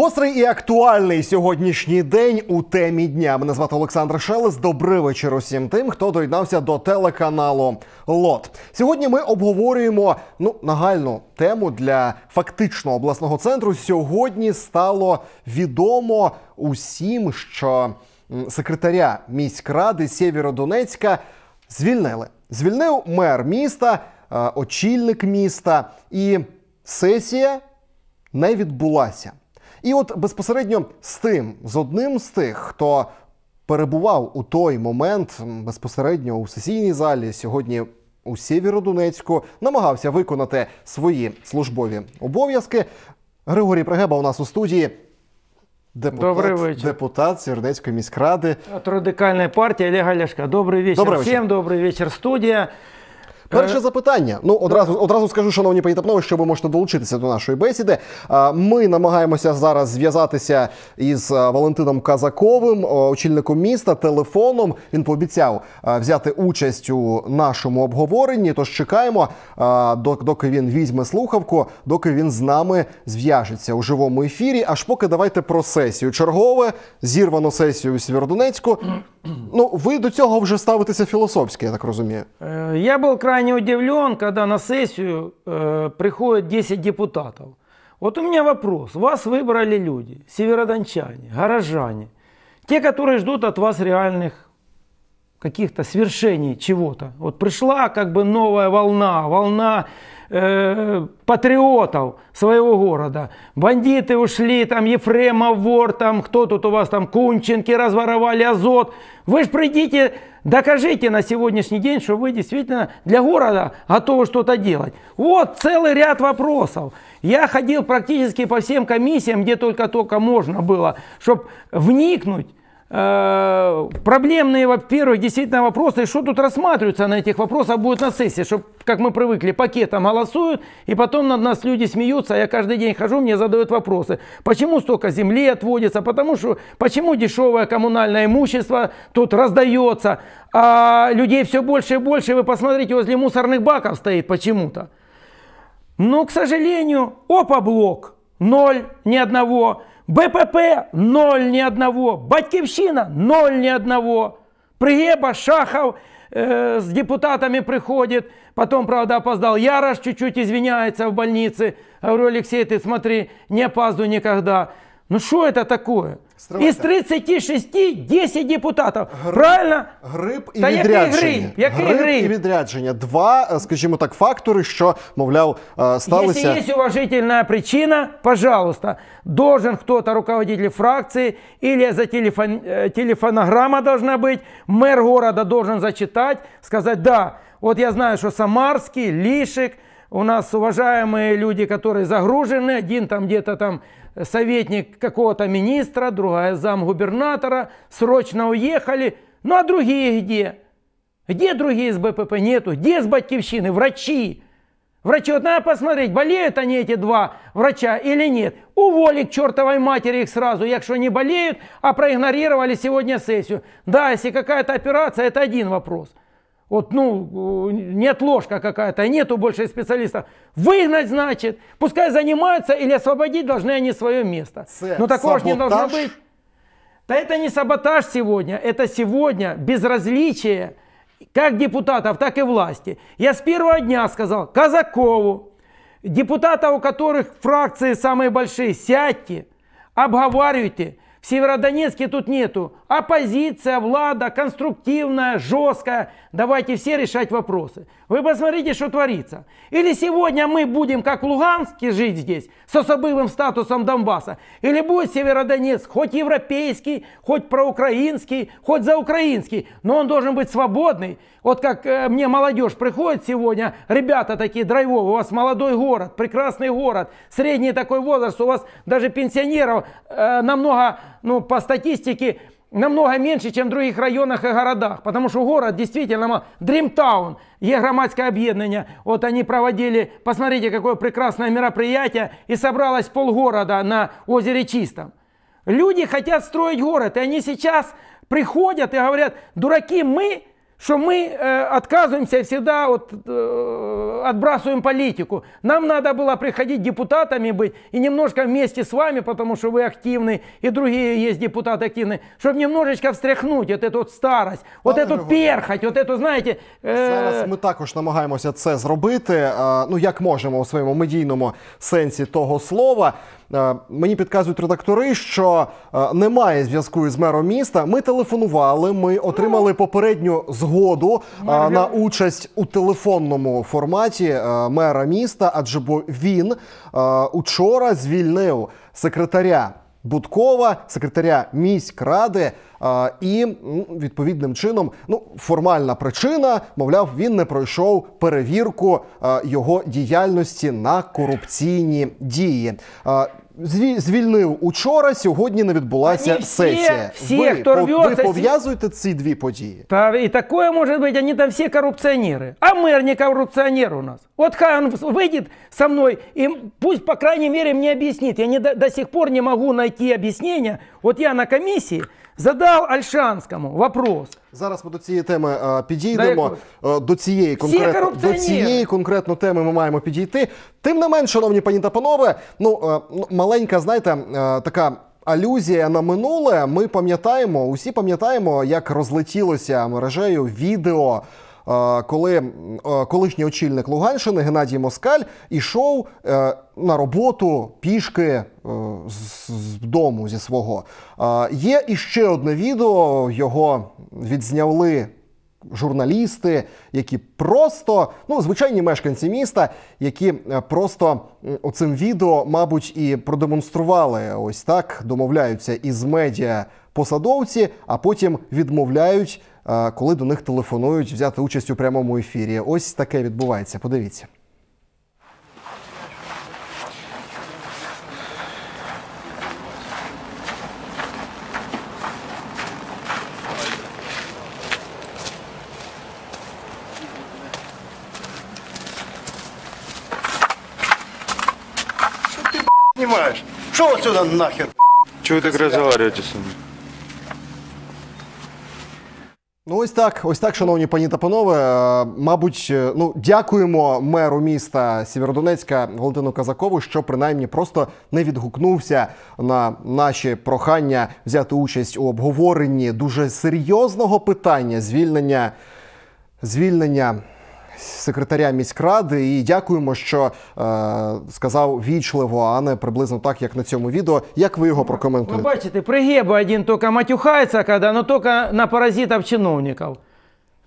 Гострий і актуальний сьогоднішній день у темі дня. Мене звати Олександр Шелес. Добрий вечір усім тим, хто доєднався до телеканалу Лот. Сьогодні ми обговорюємо ну нагальну тему для фактичного обласного центру. Сьогодні стало відомо усім, що секретаря міськради Сєвєродонецька звільнили. Звільнив мер міста, е, очільник міста, і сесія не відбулася. І от безпосередньо з тим, з одним з тих, хто перебував у той момент безпосередньо у сесійній залі сьогодні. У Сєвєродонецьку намагався виконати свої службові обов'язки. Григорій Пригеба у нас у студії депутат депутат Сєвєродонецької міськради От радикальної партії Олега Ляшка. Добрий вечір. Добрий вечір. Всім добрий вечір. Студія. Перше е, запитання. Ну, одразу ну. одразу скажу, шановні поїтапнові, що ви можете долучитися до нашої бесіди. Ми намагаємося зараз зв'язатися із е, Валентином Казаковим, е, очільником міста, телефоном. Він пообіцяв взяти участь у нашому обговоренні. Тож чекаємо, доки він візьме слухавку, доки він з нами зв'яжеться у живому ефірі. Аж поки давайте про сесію. Чергове зірвано сесію у Сєвєродонецьку. Ну, ви до цього вже ставитеся філософськи, я так розумію. Я був край. я не удивлен, когда на сессию э, приходят 10 депутатов. Вот у меня вопрос. Вас выбрали люди, северодончане, горожане, те, которые ждут от вас реальных каких-то свершений чего-то. Вот пришла как бы новая волна, волна э, патриотов своего города. Бандиты ушли, там Ефремов вор, там кто тут у вас, там Кунченки разворовали, Азот. Вы же придите, докажите на сегодняшний день, что вы действительно для города готовы что-то делать. Вот целый ряд вопросов. Я ходил практически по всем комиссиям, где только-только можно было, чтобы вникнуть Э, проблемные, во-первых, действительно вопросы, что тут рассматривается на этих вопросах будет на сессии, чтобы, как мы привыкли, пакетом голосуют, и потом над нас люди смеются, А я каждый день хожу, мне задают вопросы, почему столько земли отводится, потому что, почему дешевое коммунальное имущество тут раздается, а людей все больше и больше, вы посмотрите, возле мусорных баков стоит почему-то. Но, к сожалению, опа-блок, ноль, ни одного, БПП ноль ни одного, Батьківщина ноль ни одного. Пригеба, Шахов э, с депутатами приходит, потом, правда, опоздал. Ярош чуть-чуть извиняется в больнице. Говорю, Алексей, ты смотри, не опаздывай никогда. Ну что это такое? Стривайте. Із 36 10 депутатів. Гриб, Правильно? Гриб і Та відрядження. Який Який гриб, гриб і відрядження. Два, е, скажімо так, фактори, що, мовляв, е, сталися. Якщо є уважительна причина, пожалуйста, должен хто-то руководитель фракції или за телефон, е, телефонограмма должна быть, мэр города должен зачитать, сказать, да, вот я знаю, что Самарский, Лишек, у нас уважаемые люди, которые загружены, один там где-то там советник какого-то министра, другая зам губернатора, срочно уехали. Ну а другие где? Где другие из БПП нету? Где с батькивщины? Врачи. Врачи, вот надо посмотреть, болеют они эти два врача или нет. Уволи к чертовой матери их сразу, якщо не болеют, а проигнорировали сегодня сессию. Да, если какая-то операция, это один вопрос. Вот, ну, нет ложка какая-то, нету больше специалистов. Выгнать, значит, пускай занимаются или освободить должны они свое место. С Но ну, такого же не должно быть. Да это не саботаж сегодня, это сегодня безразличие как депутатов, так и власти. Я с первого дня сказал Казакову, депутатов, у которых фракции самые большие, сядьте, обговаривайте. В Северодонецке тут нету. Оппозиция, влада, конструктивная, жесткая. Давайте все решать вопросы. Вы посмотрите, что творится. Или сегодня мы будем, как Луганский, жить здесь, с особым статусом Донбасса. Или будет Северодонецк, хоть европейский, хоть проукраинский, хоть заукраинский. Но он должен быть свободный. Вот как э, мне молодежь приходит сегодня, ребята такие драйвовые, у вас молодой город, прекрасный город, средний такой возраст, у вас даже пенсионеров э, намного, ну, по статистике, намного меньше, чем в других районах и городах, потому что город действительно Дримтаун, є громадское объединение. Вот они проводили, посмотрите, какое прекрасное мероприятие, и собралось полгорода на озере Чистом. Люди хотят строить город, и они сейчас приходят и говорят, дураки мы, что мы э, отказываемся всегда от, э, отбрасываем политику. Нам надо было приходить депутатами быть и немножко вместе с вами, потому что вы активны, и другие есть депутаты активные, чтобы немножечко встряхнуть вот эту старость, Пане вот эту Григорій, перхоть, вот эту, знаете... Э... Зараз ми також намагаємося це зробити, ну як можемо у своєму медійному сенсі того слова. Е, мені підказують редактори, що е, немає зв'язку із мером міста. Ми телефонували, ми отримали ну. попередню згоду е, на участь у телефонному форматі мера міста, адже бо він учора звільнив секретаря. Будкова, секретаря міськради, і відповідним чином, ну формальна причина, мовляв, він не пройшов перевірку його діяльності на корупційні дії звільнив учора. Сьогодні не відбулася всі, сесія. Всі, ви, хто по, рвется, ви пов'язуєте ці дві події? Та і таке може бути. Вони там всі корупціонери. А мер не корупціонер у нас. От хай він вийде со мною і пусть, по крайній мере, мені об'яснить. Я не до, до сих пор не можу знайти об'яснення. От я на комісії задав Альшанському вопрос. Зараз ми до цієї теми е, підійдемо. до е, цієї конкретно до цієї конкретно теми ми маємо підійти. Тим не менш, шановні пані та панове, ну, е, ну маленька, знаєте, така. Алюзія на минуле, ми пам'ятаємо, усі пам'ятаємо, як розлетілося мережею відео коли колишній очільник Луганщини Геннадій Москаль ішов е, на роботу пішки е, з дому зі свого. Є іще одне відео, його відзняли. Журналісти, які просто, ну, звичайні мешканці міста, які е, просто оцим відео, мабуть, і продемонстрували ось так, домовляються із медіа посадовці, а потім відмовляють Е, коли до них телефонують взяти участь у прямому ефірі. Ось таке відбувається. Подивіться. Що ти понимаешь? Що отсюда нахер? Чего вы так разговариваете со мной? Ну, ось так, ось так, шановні пані та панове. Е, мабуть, е, ну дякуємо меру міста Сєвєродонецька Валентину Казакову, що принаймні просто не відгукнувся на наші прохання взяти участь у обговоренні дуже серйозного питання звільнення звільнення секретаря міськради. І дякуємо, що е, сказав вічливо, а не приблизно так, як на цьому відео. Як ви його прокоментуєте? Ви бачите, пригеба один тільки матюхається, коли, ну тільки на паразитів чиновників.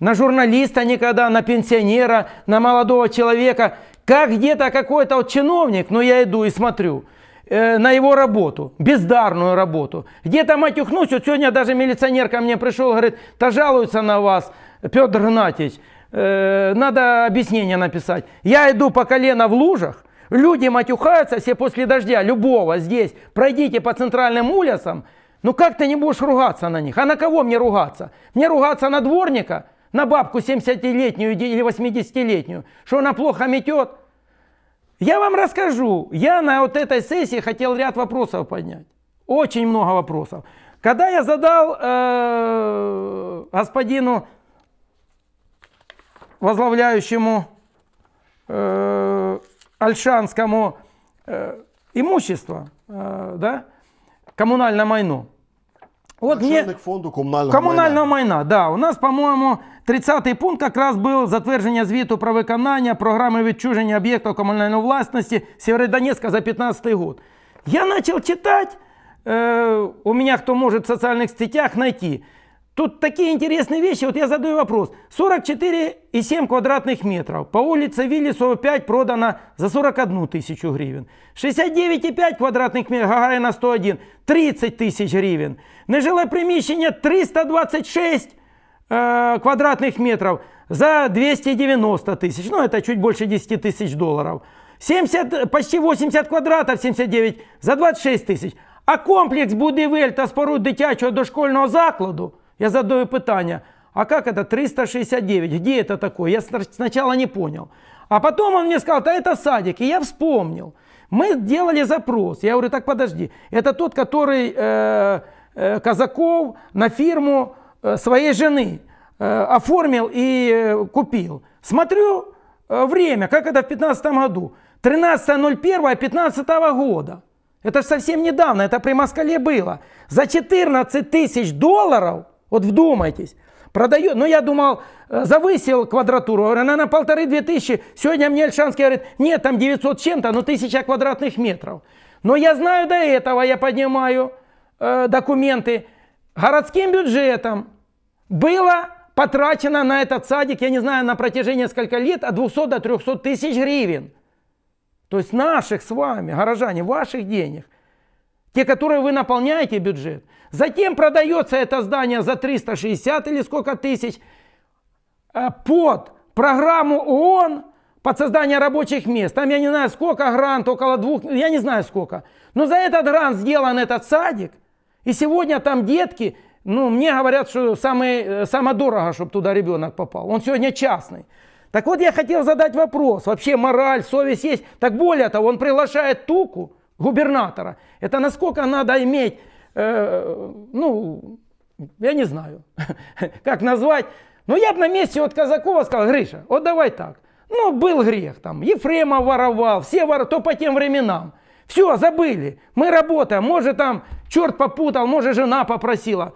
На журналіста, никогда, на пенсионера, на молодого человека. Как где-то какой-то вот чиновник, ну, я иду и смотрю е, на его работу, бездарную работу. Где-то матюхнусь, вот сегодня даже милиционер ко мне пришел, говорит, да жалуются на вас, Петр Гнатьевич. Э, надо объяснение написать. Я иду по колено в лужах, люди матюхаются все после дождя, любого здесь, пройдите по центральным улицам, ну как ты не будешь ругаться на них? А на кого мне ругаться? Мне ругаться на дворника, на бабку 70-летнюю или 80-летнюю, что она плохо метет? Я вам расскажу, я на вот этой сессии хотел ряд вопросов поднять. Очень много вопросов. Когда я задал э, господину возглавляющему э, Альшанскому э, имущество, э, да, коммунальное майно. Вот Начальник мне... фонду комунального, комунального майна. майна. Да, у нас, по моему 30-й пункт якраз був затвердження звіту про виконання програми відчуження об'єктів комунальної власності Сєвєродонецька за 15 год. Я начал читать, э, у меня кто может в социальных сетях найти. Тут такие интересные вещи. Вот я задаю вопрос. 44,7 квадратных метров. По улице Виллисова 5 продано за 41 тысячу гривен. 69,5 квадратных метров Гагарина 101 30 тысяч гривен. Нежилое приміщення 326 э, квадратных метров за 290 тысяч. Ну, это чуть больше 10 тысяч долларов. 70, почти 80 квадратов, 79 за 26 тысяч. А комплекс будівель та споруд дитячого дошкольного закладу – я задаю питання, а как это 369? Где это такое? Я сначала не понял. А потом он мне сказал, да это садик. И я вспомнил. Мы делали запрос. Я говорю, так подожди. Это тот, который э, э, Казаков на фирму э, своей жены э, оформил и э, купил. Смотрю э, время, как это в 2015 году. 13.01.15 года. Это же совсем недавно, это при Москале было. За 14 тысяч долларов – вот вдумайтесь. Продаю, ну я думал, э, завысил квадратуру, она на полторы-две тысячи. Сегодня мне Альшанский говорит, нет, там 900 чем-то, но тысяча квадратных метров. Но я знаю до этого, я поднимаю э, документы. Городским бюджетом было потрачено на этот садик, я не знаю, на протяжении несколько лет, от 200 до 300 тысяч гривен. То есть наших с вами, горожане, ваших денег те, которые вы наполняете бюджет. Затем продается это здание за 360 или сколько тысяч э, под программу ООН под создание рабочих мест. Там я не знаю сколько грант, около двух, я не знаю сколько. Но за этот грант сделан этот садик. И сегодня там детки, ну мне говорят, что самое, э, самое дорого, чтобы туда ребенок попал. Он сегодня частный. Так вот я хотел задать вопрос. Вообще мораль, совесть есть. Так более того, он приглашает Туку губернатора. Это насколько надо иметь, э, ну, я не знаю, как назвать. Но я бы на месте вот Казакова сказал, Гриша, вот давай так. Ну, был грех там, Ефрема воровал, все воровали, то по тем временам. Все, забыли, мы работаем, может там черт попутал, может жена попросила.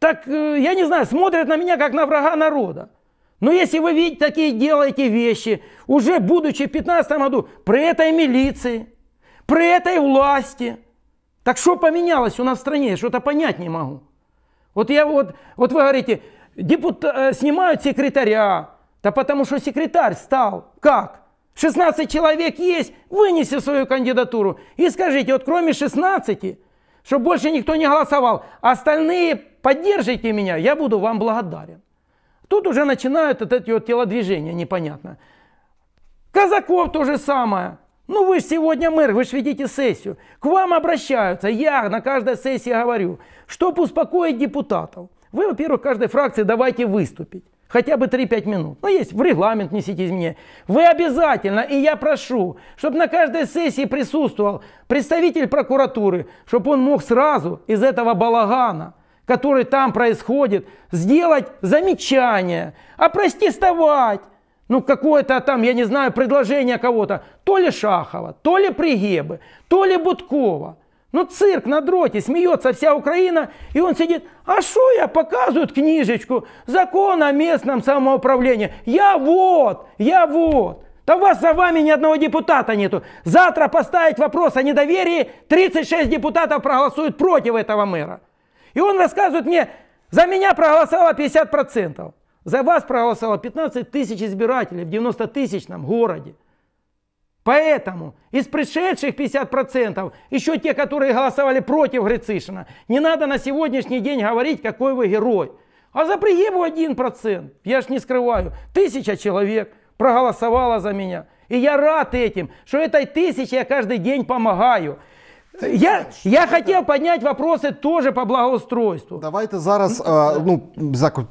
Так, э, я не знаю, смотрят на меня как на врага народа. Но если вы видите такие делаете вещи, уже будучи в 15 году, при этой милиции, при этой власти. Так что поменялось у нас в стране? Я что-то понять не могу. Вот я вот, вот вы говорите, депут... Э, снимают секретаря, да потому что секретарь стал. Как? 16 человек есть, вынеси свою кандидатуру и скажите, вот кроме 16, чтобы больше никто не голосовал, остальные поддержите меня, я буду вам благодарен. Тут уже начинают вот эти вот телодвижения непонятно. Казаков то же самое – ну вы же сегодня мэр, вы же ведите сессию. К вам обращаются, я на каждой сессии говорю, чтобы успокоить депутатов. Вы, во-первых, каждой фракции давайте выступить. Хотя бы 3-5 минут. Ну, есть, в регламент несите изменения. Вы обязательно, и я прошу, чтобы на каждой сессии присутствовал представитель прокуратуры, чтобы он мог сразу из этого балагана, который там происходит, сделать замечание, опротестовать, ну какое-то там, я не знаю, предложение кого-то, то ли Шахова, то ли Пригебы, то ли Будкова. Ну цирк на дроте, смеется вся Украина, и он сидит, а что я, показывают книжечку, закон о местном самоуправлении, я вот, я вот. Да у вас за вами ни одного депутата нету. Завтра поставить вопрос о недоверии, 36 депутатов проголосуют против этого мэра. И он рассказывает мне, за меня проголосовало 50%. За вас проголосовало 15 тысяч избирателей в 90-тысячном городе. Поэтому из пришедших 50%, еще те, которые голосовали против Грицишина, не надо на сегодняшний день говорить, какой вы герой. А за Приебу 1%, я ж не скрываю, тысяча человек проголосовала за меня. И я рад этим, что этой тысяче я каждый день помогаю. Я я хотів підняти вопроси теж по благоустройству. Давайте зараз е, ну,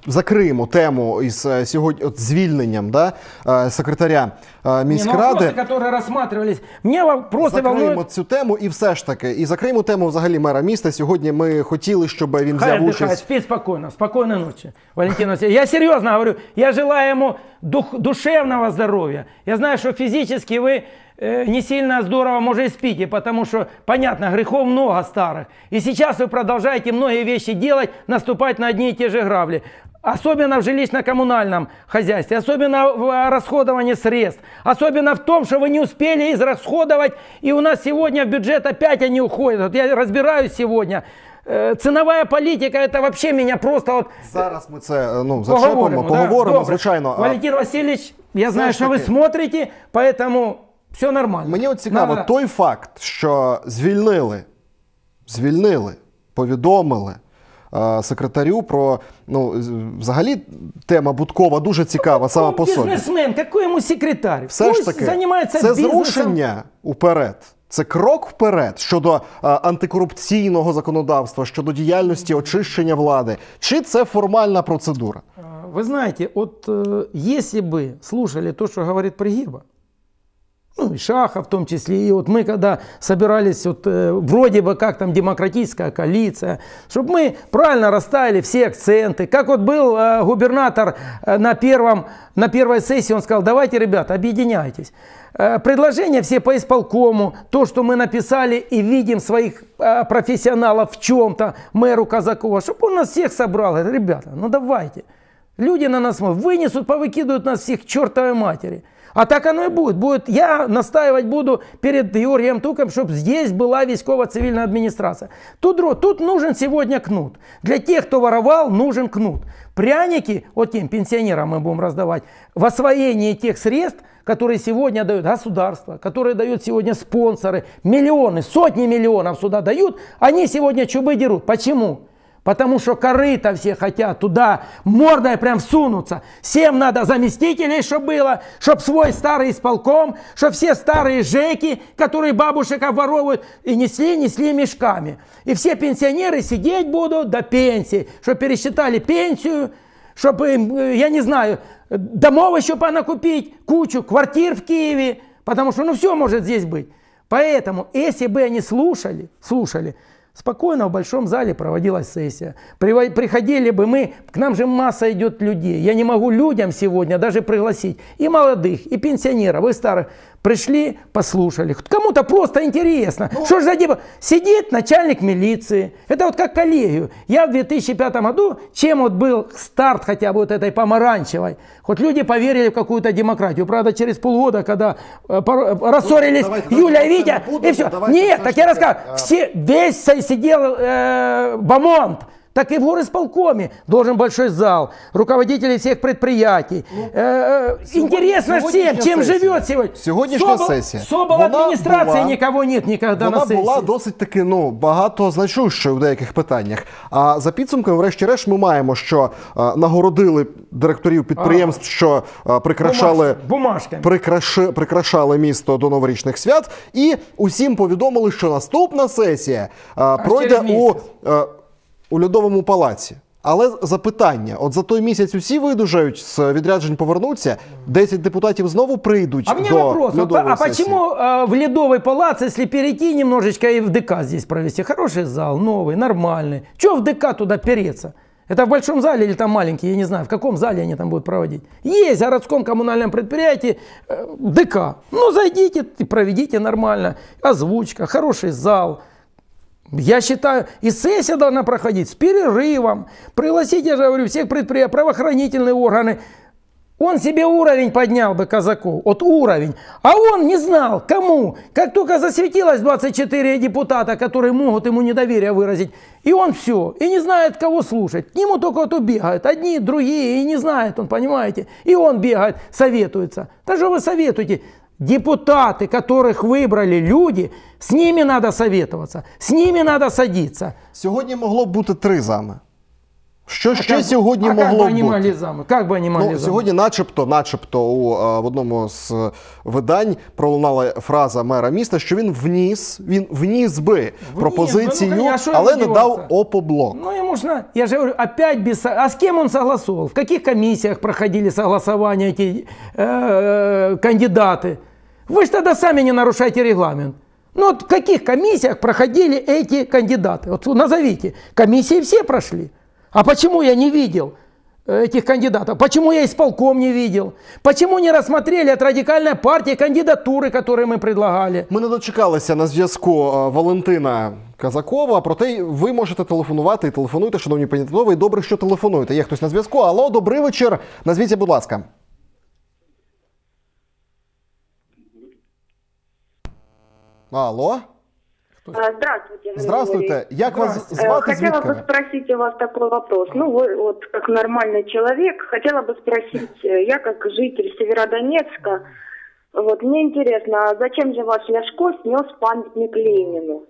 закриємо тему із е, сьогодні от, звільненням да, е, секретаря е, ну, міськради. Ні, ну, вопроси, Мені вопроси Закриємо волнують... цю тему і все ж таки. І закриємо тему взагалі мера міста. Сьогодні ми хотіли, щоб він взяв Хай участь. Спи спокійно, спокійної ночі. Валентина я серйозно говорю, я желаю йому дух, душевного здоров'я. Я знаю, що фізично ви Э, не сильно здорово, может, и спите, потому что, понятно, грехов много старых. И сейчас вы продолжаете многие вещи делать, наступать на одни и те же грабли. Особенно в жилищно-коммунальном хозяйстве, особенно в э, расходовании средств, особенно в том, что вы не успели израсходовать, и у нас сегодня в бюджет опять они уходят. Вот я разбираюсь сегодня, э, Ценовая політика це вообще меня просто от зараз. Ми це ну зачепимо, поговоримо, да? поговоримо звичайно. А Валентин Васильевич, я знаю, що ви смотрите, поэтому Все нормально. Мені от цікаво, Нам... той факт, що звільнили, звільнили, повідомили. Е, секретарю про ну взагалі тема Будкова дуже цікава сама по собі. Бізнесмен, який йому секретар? Все Пусть ж таки займається це бізнесом. зрушення уперед. Це крок вперед щодо а, е, антикорупційного законодавства, щодо діяльності очищення влади. Чи це формальна процедура? Ви знаєте, от е, якщо б слухали то, що говорить Пригіба, ну и Шаха в том числе. И вот мы когда собирались, вот, э, вроде бы как там демократическая коалиция, чтобы мы правильно расставили все акценты. Как вот был э, губернатор э, на, первом, на первой сессии, он сказал, давайте, ребята, объединяйтесь. Э, предложения все по исполкому, то, что мы написали и видим своих э, профессионалов в чем-то, мэру Казакова, чтобы он нас всех собрал. Говорит, ребята, ну давайте. Люди на нас вынесут, повыкидывают нас всех к чертовой матери. А так оно и будет. будет. Я настаивать буду перед Георгием Туком, чтобы здесь была військово-цивильная администрация. Тут, тут нужен сегодня кнут. Для тех, кто воровал, нужен кнут. Пряники, вот тем пенсионерам мы будем раздавать, в освоении тех средств, которые сегодня дают государство, которые дают сегодня спонсоры, миллионы, сотни миллионов сюда дают, они сегодня чубы дерут. Почему? Потому что корыто все хотят туда мордой прям всунуться. Всем надо заместителей, чтобы было, чтобы свой старый исполком, чтобы все старые жеки, которые бабушек обворовывают, и несли, несли мешками. И все пенсионеры сидеть будут до пенсии, чтобы пересчитали пенсию, чтобы, э, я не знаю, домов еще понакупить, кучу квартир в Киеве, потому что ну все может здесь быть. Поэтому, если бы они слушали, слушали, Спокойно в большом зале проводилась сессия. Приходили бы мы, к нам же масса идет людей. Я не могу людям сегодня даже пригласить и молодых, и пенсионеров, и старых. Пришли, послушали. Кому-то просто интересно. Ну, что же за типа? Сидит начальник милиции. Это вот как коллегию. Я в 2005 году, чем вот был старт хотя бы вот этой помаранчевой, хоть люди поверили в какую-то демократию. Правда, через полгода, когда э, э ну, рассорились давайте, Юля и Витя, и все. Давайте, Нет, так я рассказываю. Все, весь сидел э, Бамонт. так и в горосполкоме должен большой зал, руководителей всех предприятий. Ну, э, э интересно всем, чем живет сегодня. Сьогоднішня Собол, сесія. Собол адміністрації була, нікого нет ніколи на сесії. Вона була досить таки ну, багато значущою в деяких питаннях. А за підсумками, врешті-решт, ми маємо, що а, е, нагородили директорів підприємств, що а, е, прикрашали, бумажками. Прикраш, прикрашали місто до новорічних свят. І усім повідомили, що наступна сесія е, а, пройде у... у льодовому палаці. Але запитання: от за той місяць усі видужають з відряджень, повернуться, 10 депутатів знову прийдуть. А до вопрос: а льодової а сесії. почему в ледовый палац, если перейти немножечко и в ДК здесь провести? Хороший зал, новый, нормальный. Чего в ДК туда переться? Это в большом зале или там маленький, я не знаю, в каком зале они там будут проводить. Есть в городском коммунальном предприятии э, ДК. Ну, зайдите, проведите нормально. Озвучка, хороший зал. Я считаю, и сессия должна проходить с перерывом. Пригласите, я же говорю, всех предприятий, правоохранительные органы. Он себе уровень поднял бы казаку, вот уровень. А он не знал, кому. Как только засветилось 24 депутата, которые могут ему недоверие выразить, и он все, и не знает, кого слушать. К нему только вот убегают, одни, другие, и не знает он, понимаете. И он бегает, советуется. Да что вы советуете? депутаты, которых выбрали люди, з ними надо советоваться, з ними надо садиться. Сьогодні могло б бути три зами. Що а ще как, сьогодні а могло как бути? Могли Как би ну, Сьогодні, начебто, начебто, у а, е, в одному з е, видань пролунала фраза мера міста, що він вніс, він вніс би вніс, ну, пропозицію, ну, а але не дав опоблок. Ну йому ж на я ж говорю, опять без а з ким він согласував? В яких комісіях проходили согласування ці э, е, кандидати? Вы же тогда сами не нарушаете регламент. Ну вот в каких комиссиях проходили эти кандидаты? Вот назовите. Комиссии все прошли. А почему я не видел э, этих кандидатов? Почему я исполком не видел? Почему не рассмотрели от радикальной партии кандидатуры, которые мы предлагали? Мы не дочекалися на зв'язку Валентина Казакова. Проте ви можете телефонувати і телефонуйте, шановні пані та панове. І добре, що телефонуєте. Є хтось на зв'язку. Алло, добрий вечір. Назвіться, будь ласка. Алло. А, здравствуйте. Здравствуйте. Як вас звати? Э, хотела бы спросить у вас такой вопрос. Ну, вы вот как нормальный человек, хотела бы спросить, э, я как житель Северодонецка, вот мне интересно, а зачем же ваш Ляшко снес памятник Ленину?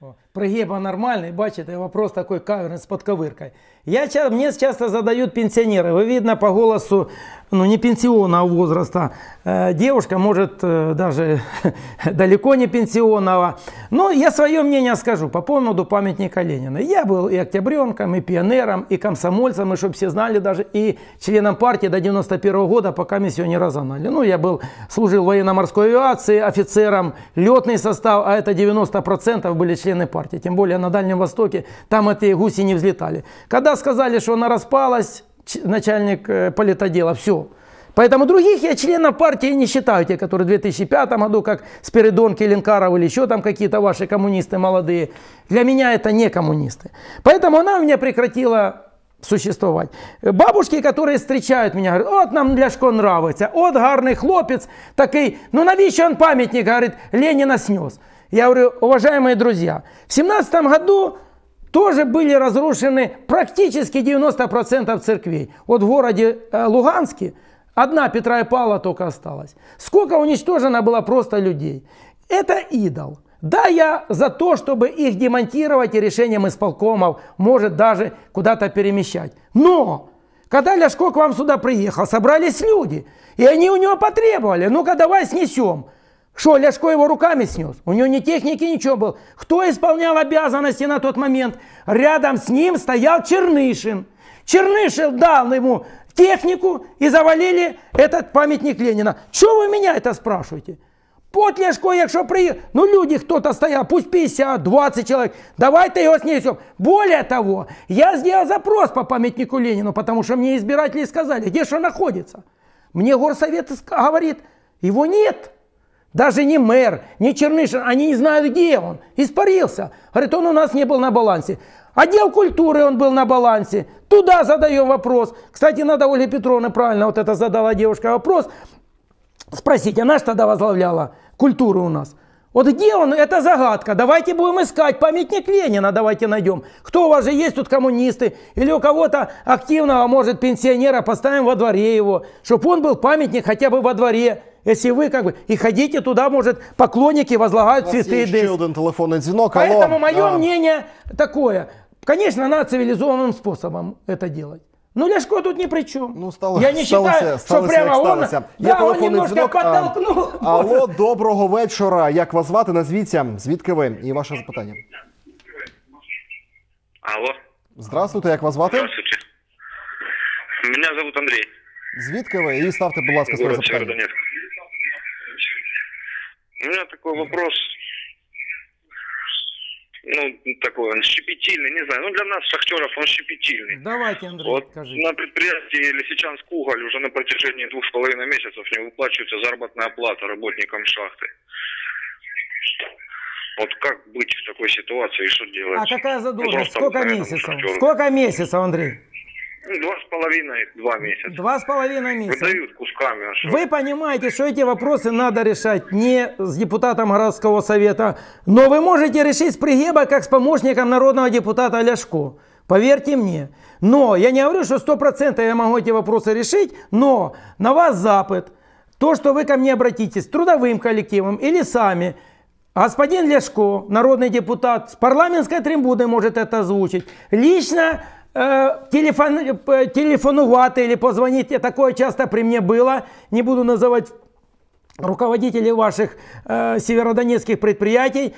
О, Пригиба нормальный, бачите, вопрос такой каверный с подковыркой. Я, мне часто задают пенсионеры, вы видно по голосу ну, не пенсионного возраста. Э, девушка может э, даже далеко не пенсионного. Но я свое мнение скажу по поводу памятника Ленина. Я был и октябренком, и пионером, и комсомольцем, и чтобы все знали, даже и членом партии до 91 года, пока мы не разогнали. Ну, я был, служил в военно-морской авиации, офицером, летный состав, а это 90% были члены партии. Тем более на Дальнем Востоке, там эти гуси не взлетали. Когда сказали, что она распалась, начальник э, политодела, все. Поэтому других я членов партии не считаю, те, которые в 2005 году, как Спиридон Келенкаров или еще там какие-то ваши коммунисты молодые. Для меня это не коммунисты. Поэтому она у меня прекратила существовать. Бабушки, которые встречают меня, говорят, от нам Ляшко нравится, вот гарный хлопец такой, ну навіщо он памятник, говорит, Ленина снес. Я говорю, уважаемые друзья, в 17 году тоже были разрушены практически 90% церквей. Вот в городе э, Луганске одна Петра и Павла только осталась. Сколько уничтожено было просто людей. Это идол. Да, я за то, чтобы их демонтировать и решением исполкомов, может даже куда-то перемещать. Но когда Ляшко к вам сюда приехал, собрались люди, и они у него потребовали, ну-ка давай снесем. Что, Ляшко его руками снес? У него ни техники, ничего было. Кто исполнял обязанности на тот момент? Рядом с ним стоял Чернышин. Чернышин дал ему технику и завалили этот памятник Ленина. Чего вы меня это спрашиваете? Под Ляшко, якщо приехал, ну люди кто-то стоял, пусть 50, 20 человек, давайте его снесем. Более того, я сделал запрос по памятнику Ленину, потому что мне избиратели сказали, где что находится. Мне горсовет говорит, его нет. Даже не мэр, не Чернышин, они не знают, где он. Испарился. Говорит, он у нас не был на балансе. Отдел культуры он был на балансе. Туда задаем вопрос. Кстати, надо Ольга Петровна правильно вот это задала девушка вопрос. Спросите, она же тогда возглавляла культуру у нас. Вот где он? Это загадка. Давайте будем искать памятник Ленина, давайте найдем. Кто у вас же есть тут коммунисты? Или у кого-то активного, может, пенсионера поставим во дворе его, чтобы он был памятник хотя бы во дворе. Если вы как бы и ходите туда, может, поклонники возлагают цветы. Есть еще один телефонный звонок. Поэтому мое да. мнение такое. Конечно, надо цивилизованным способом это делать. Ну, Ляшко тут ні при чем. Ну, стало, я не сталося, считаю, сталося, що прямо он, сталося. я його немножко дзвінок. алло, доброго вечора. Як вас звати? Назвіться, ем, звідки ви? І ваше запитання. Алло. Здравствуйте, як вас звати? Здравствуйте. Меня зовут Андрій. Звідки ви? І ставте, будь ласка, своє запитання. У меня такой вопрос. ну, такой он щепетильный, не знаю, ну, для нас, шахтеров, он щепетильный. Давайте, Андрей, вот скажите. на предприятии Лисичанск уголь уже на протяжении двух с половиной месяцев не выплачивается заработная плата работникам шахты. Вот как быть в такой ситуации и что делать? А какая задолженность? Сколько месяцев? Сколько месяцев, Андрей? Ну, два с половиной, два месяца. Два с половиной месяца. Выдают кусками. А Вы понимаете, что эти вопросы надо решать не с депутатом городского совета, но вы можете решить с Пригеба, как с помощником народного депутата Ляшко. Поверьте мне. Но я не говорю, что сто процентов я могу эти вопросы решить, но на вас запад. То, что вы ко мне обратитесь трудовым коллективом или сами, господин Ляшко, народный депутат, с парламентской трибуны может это озвучить. Лично Э, телефон, э, телефонувати или позвонить. Э, такое часто при мне было. Не буду называть руководителей ваших э, северодонецких предприятий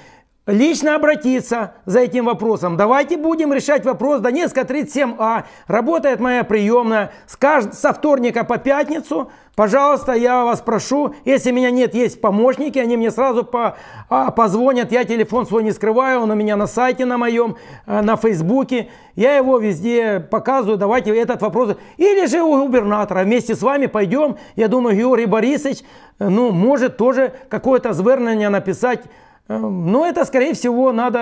лично обратиться за этим вопросом. Давайте будем решать вопрос Донецка 37А. Работает моя приемная с кажд... со вторника по пятницу. Пожалуйста, я вас прошу, если меня нет, есть помощники, они мне сразу по... а, позвонят. Я телефон свой не скрываю, он у меня на сайте на моем, э, на фейсбуке. Я его везде показываю, давайте этот вопрос. Или же у губернатора вместе с вами пойдем. Я думаю, Георгий Борисович, э, ну, может тоже какое-то звернение написать Э, ну, это, скорее всего, надо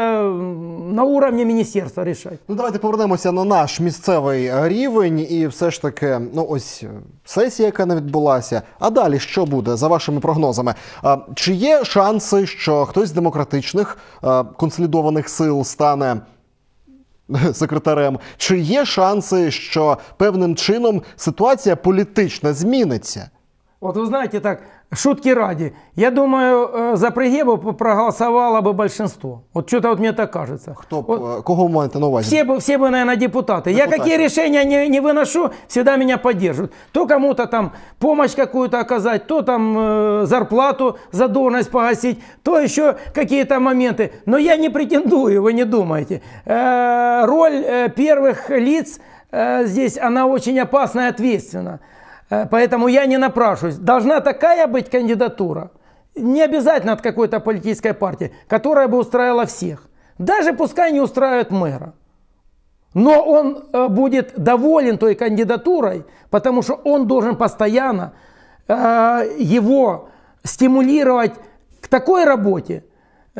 на уровні міністерства рішати. Ну, давайте повернемося на наш місцевий рівень, і все ж таки, ну ось е, сесія, яка не відбулася. А далі що буде за вашими прогнозами? Чи є шанси, що хтось з демократичних е, консолідованих сил стане? Секретарем, чи є шанси, що певним чином ситуація політична зміниться? Вот вы знаете, так, шутки ради. Я думаю, за Пригебу проголосовало бы большинство. Вот что-то вот мне так кажется. Кто, вот, кого вы маете на увазе? Все, бы, все бы, наверное, депутаты. депутаты. Я какие решения не, не выношу, всегда меня поддерживают. То кому-то там помощь какую-то оказать, то там э, зарплату, задолженность погасить, то еще какие-то моменты. Но я не претендую, вы не думаете. Э, роль э, первых лиц э, здесь, она очень опасна и ответственна. Э, поэтому я не напрашиваюсь. Должна такая быть кандидатура, не обязательно от какой-то политической партии, которая бы устраивала всех. Даже пускай не устраивает мэра. Но он э, будет доволен той кандидатурой, потому что он должен постоянно э, его стимулировать к такой работе,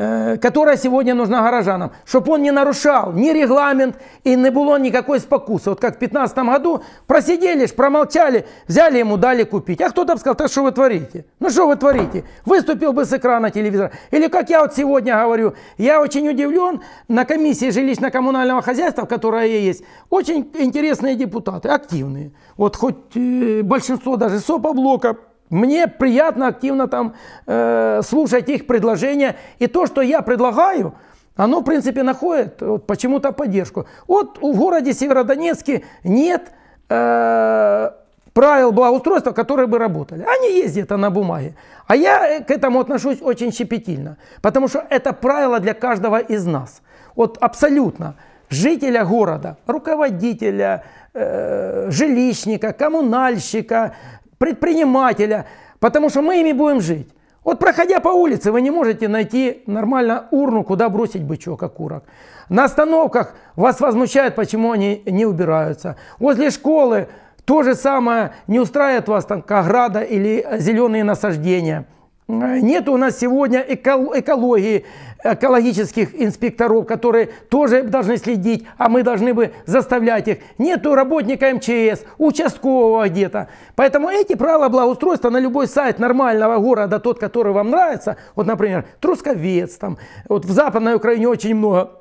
Э, которая сегодня нужна горожанам, чтобы он не нарушал ни регламент и не было никакой спокусы. Вот как в 2015 году просидели, промолчали, взяли ему, дали купить. А кто-то бы сказал, так что вы творите? Ну что вы творите? Выступил бы с экрана телевизора. Или как я вот сегодня говорю, я очень удивлен, на комиссии жилищно-коммунального хозяйства, которая есть, очень интересные депутаты, активные. Вот хоть э, большинство даже СОПа блока мне приятно активно там э, слушать их предложения. И то, что я предлагаю, оно, в принципе, находит вот, почему-то поддержку. Вот в городе Северодонецке нет э, правил благоустройства, которые бы работали. Они ездят на бумаге. А я э, к этому отношусь очень щепетильно. Потому что это правило для каждого из нас. Вот абсолютно. Жителя города, руководителя, э, жилищника, коммунальщика, предпринимателя, потому что мы ими будем жить. Вот проходя по улице, вы не можете найти нормально урну, куда бросить бычок, окурок. На остановках вас возмущает, почему они не убираются. Возле школы то же самое, не устраивает вас там ограда или зеленые насаждения – Э, Нет у нас сегодня экологии, экологических инспекторов, которые тоже должны следить, а мы должны бы заставлять их. Нету работника МЧС, участкового где-то. Поэтому эти правила благоустройства на любой сайт нормального города, тот, который вам нравится, вот, например, Трусковец там, вот в Западной Украине очень много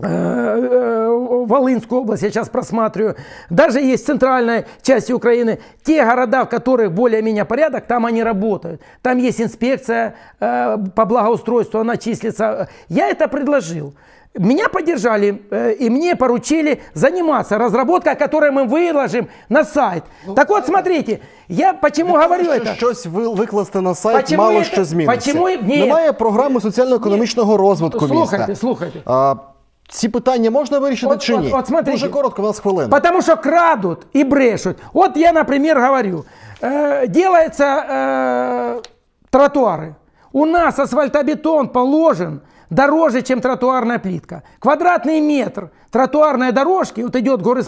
Э, э, Волынскую область, я сейчас просматриваю, даже есть центральная часть Украины, те города, в которых более-менее порядок, там они работают. Там есть инспекция э, по благоустройству, она числится. Я это предложил. Меня поддержали и мне поручили заниматься разработкой, которую мы выложим на сайт. Ну, так вот, смотрите, я почему Ти ну, говорю это? Щось ви- викласти на сайт, Почему мало это- що зміниться. почему- ні. Немає программы социально економічного развития. Слухайте, міста. слухайте. А, Ці питання можна вирішити от, чи ні? От, от, Дуже коротко, у вас хвилина. Потому що крадуть і брешуть. От я, наприклад, говорю, э, делаются э, тротуары. У нас асфальтобетон положен дороже, чем тротуарная плитка. Квадратный метр тротуарной дорожки, вот идет горы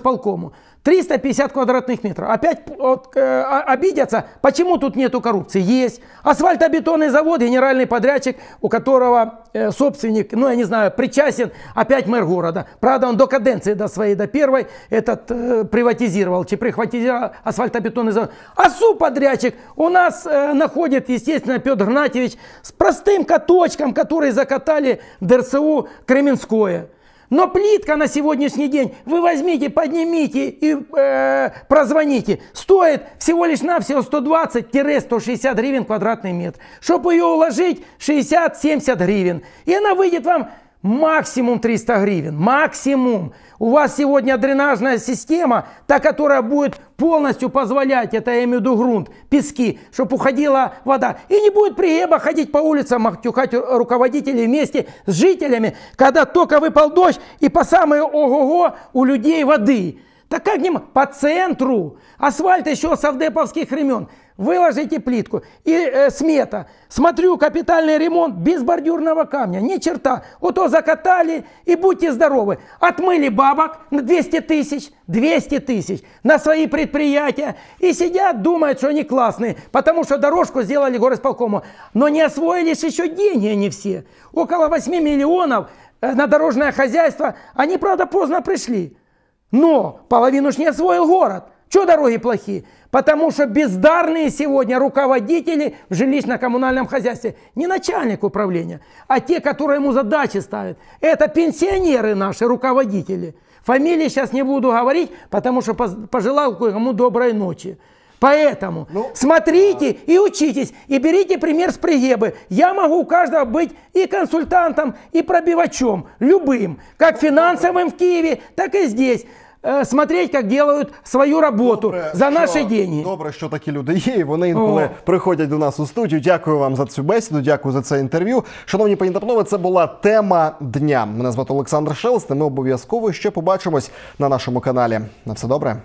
350 квадратных метров. Опять от, э, обидятся, почему тут нету коррупции? Есть. Асфальтобетонный завод, генеральный подрядчик, у которого э, собственник, ну я не знаю, причастен, опять мэр города. Правда, он до каденции, до своей, до первой, этот э, приватизировал, Че прихватизировал асфальтобетонный завод. АСУ подрядчик у нас э, находит, естественно, Петр Гнатьевич с простым каточком, который закатали ДРСУ Кременское. Но плитка на сегодняшний день, вы возьмите, поднимите и э, прозвоните, стоит всего лишь навсего 120-160 гривен квадратный метр. Чтобы ее уложить, 60-70 гривен. И она выйдет вам Максимум 300 гривен. Максимум. У вас сегодня дренажная система, та, которая будет полностью позволять, это я имею в виду грунт, пески, чтобы уходила вода. И не будет приеба ходить по улицам, махтюхать руководителей вместе с жителями, когда только выпал дождь и по самые ого-го у людей воды. Так как ним по центру? Асфальт еще с авдеповских времен. Выложите плитку. И э, смета. Смотрю, капитальный ремонт без бордюрного камня. Ни черта. Вот то закатали и будьте здоровы. Отмыли бабок на 200 тысяч, 200 тысяч на свои предприятия. И сидят, думают, что они классные. Потому что дорожку сделали горосполкому. Но не освоились еще деньги они все. Около 8 миллионов э, на дорожное хозяйство. Они, правда, поздно пришли. Но половину ж не освоил город. Что дороги плохие? Потому что бездарные сегодня руководители в жилищно-коммунальном хозяйстве не начальник управления, а те, которые ему задачи ставят. Это пенсионеры наши, руководители. Фамилии сейчас не буду говорить, потому что пожелал кому доброй ночи. Поэтому ну, смотрите да. и учитесь, и берите пример с Приебы. Я могу у каждого быть и консультантом, и пробивачом, любым, как ну, финансовым в Киеве, так и здесь. Е, смотреть, як роблять свою роботу добре, за наші гроші. Добре, що такі люди є. і Вони інколи О. приходять до нас у студію. Дякую вам за цю бесіду. Дякую за це інтерв'ю. Шановні пані та панове, це була тема дня. Мене звати Олександр Шелст. Ми обов'язково ще побачимось на нашому каналі. На все добре.